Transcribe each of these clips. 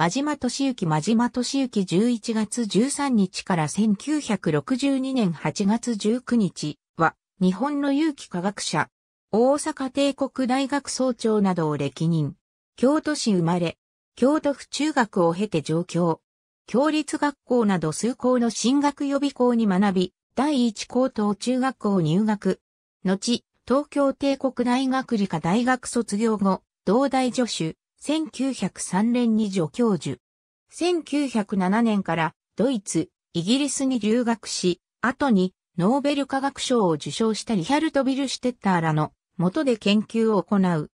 真島敏幸真島敏幸11月13日から1962年8月19日は、日本の有機科学者、大阪帝国大学総長などを歴任。京都市生まれ、京都府中学を経て上京。共立学校など数校の進学予備校に学び、第一高等中学校入学。後、東京帝国大学理科大学卒業後、同大助手、1903年に助教授。1907年からドイツ、イギリスに留学し、後にノーベル化学賞を受賞したリヒャルト・ビルシュテッターらの元で研究を行う。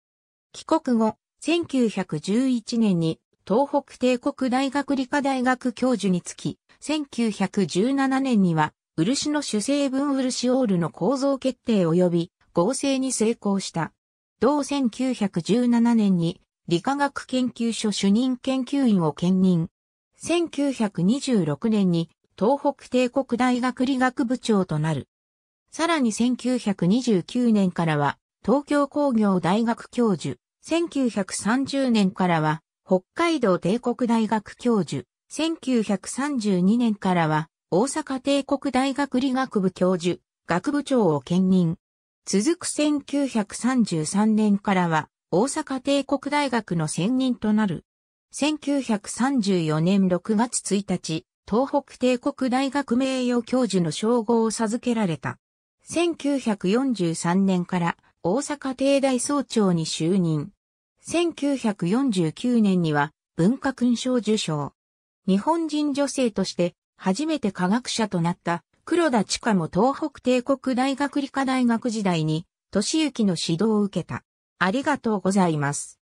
帰国後、1911年に東北帝国大学理科大学教授につき、1917年には漆の主成分漆オールの構造決定及び合成に成功した。同1917年に理化学研究所主任研究員を兼任。1926年に東北帝国大学理学部長となる。さらに1929年からは東京工業大学教授、1930年からは北海道帝国大学教授、1932年からは大阪帝国大学理学部教授、学部長を兼任。続く1933年からは大阪帝国大学の専任となる。1934年6月1日、東北帝国大学名誉教授の称号を授けられた。1943年から大阪帝大総長に就任。1949年には文化勲章受章。日本人女性として初めて科学者となった黒田知香も東北帝国大学理科大学時代に、俊行の指導を受けた。ありがとうございます。